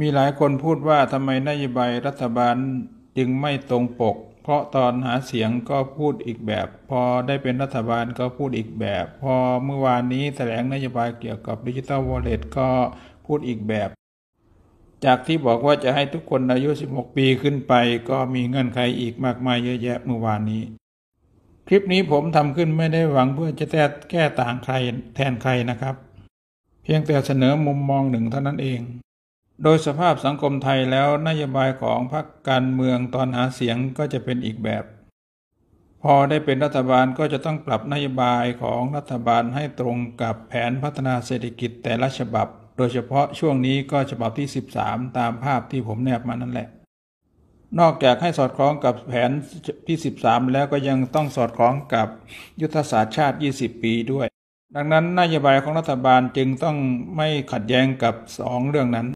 มีหลายคนพูดว่าทำไมนโยบายรัฐบาลจึงไม่ตรงปก เพราะตอนหาเสียงก็พูดอีกแบบ พอได้เป็นรัฐบาลก็พูดอีกแบบ พอเมื่อวานนี้แถลงนโยบายเกี่ยวกับดิจิทัลวอลเล็ตก็พูดอีกแบบ จากที่บอกว่าจะให้ทุกคนอายุ 16 ปีขึ้นไปก็มีเงื่อนไขอีกมากมายเยอะแยะเมื่อวานนี้ คลิปนี้ผมทำขึ้นไม่ได้หวังเพื่อจะแก้ต่างใครแทนใครนะครับ เพียงแต่เสนอมุมมองหนึ่งเท่านั้นเองโดยสภาพสังคมไทยแล้วนโยบายของพรรคการเมืองตอนหาเสียงก็จะเป็นอีกแบบ พอได้เป็นรัฐบาลก็จะต้องปรับนโยบายของรัฐบาลให้ตรงกับแผนพัฒนาเศรษฐกิจแต่ละฉบับ โดยเฉพาะช่วงนี้ก็ฉบับที่13ตามภาพที่ผมแนบมานั่นแหละ นอกจากให้สอดคล้องกับแผนที่13แล้วก็ยังต้องสอดคล้องกับยุทธศาสตร์ชาติ20ปีด้วย ดังนั้นนโยบายของรัฐบาลจึงต้องไม่ขัดแย้งกับ2เรื่องนั้น